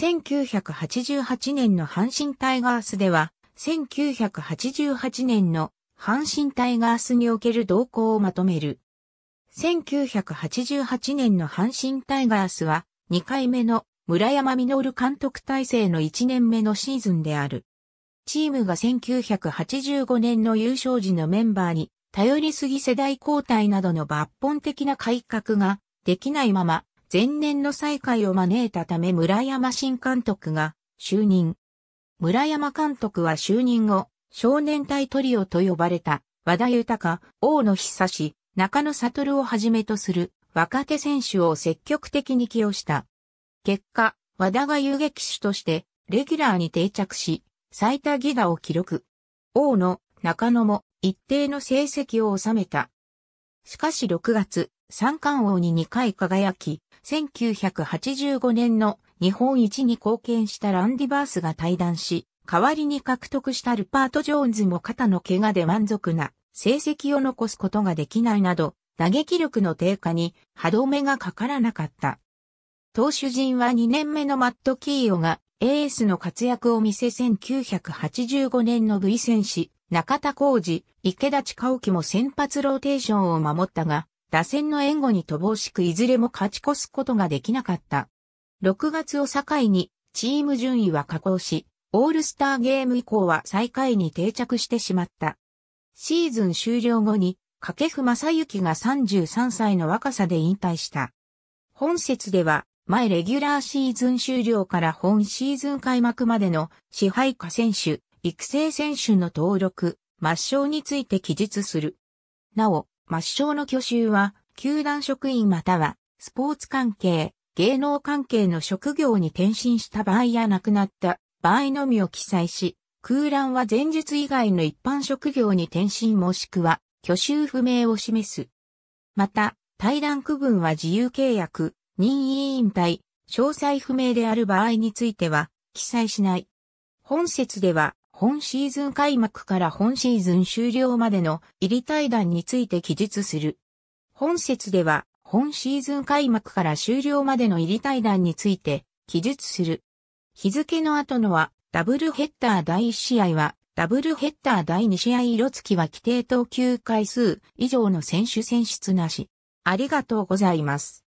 1988年の阪神タイガースでは、1988年の阪神タイガースにおける動向をまとめる。1988年の阪神タイガースは、2回目の村山実監督体制の1年目のシーズンである。チームが1985年の優勝時のメンバーに頼りすぎ世代交代などの抜本的な改革ができないまま前年の再会を招いたため村山新監督が就任。村山監督は就任後、少年隊トリオと呼ばれた和田豊、大野久志、中野悟をはじめとする若手選手を積極的に起用した。結果、和田が遊撃手としてレギュラーに定着し、最多ギガを記録。大野、中野も一定の成績を収めた。しかし6月、三冠王に2回輝き、1985年の日本一に貢献したランディバースが退団し、代わりに獲得したルパート・ジョーンズも肩の怪我で満足な成績を残すことができないなど、打撃力の低下に歯止めがかからなかった。投手陣は2年目のマット・キーオがエースの活躍を見せ1985年の V 戦士、中田浩二、池田近沖も先発ローテーションを守ったが、打線の援護に乏しくいずれも勝ち越すことができなかった。6月を境にチーム順位は下降し、オールスターゲーム以降は最下位に定着してしまった。シーズン終了後に、掛布正幸が33歳の若さで引退した。本節では、前レギュラーシーズン終了から本シーズン開幕までの支配下選手、育成選手の登録、抹消について記述する。なお、抹消の去就は、球団職員または、スポーツ関係、芸能関係の職業に転身した場合や亡くなった場合のみを記載し、空欄は前日以外の一般職業に転身もしくは、去就不明を示す。また、対談区分は自由契約、任意引退、詳細不明である場合については、記載しない。本説では、本シーズン開幕から本シーズン終了までの入り対談について記述する。本節では、本シーズン開幕から終了までの入り対談について記述する。日付の後のは、ダブルヘッダー第1試合は、ダブルヘッダー第2試合色付きは規定投球回数以上の選手選出なし。ありがとうございます。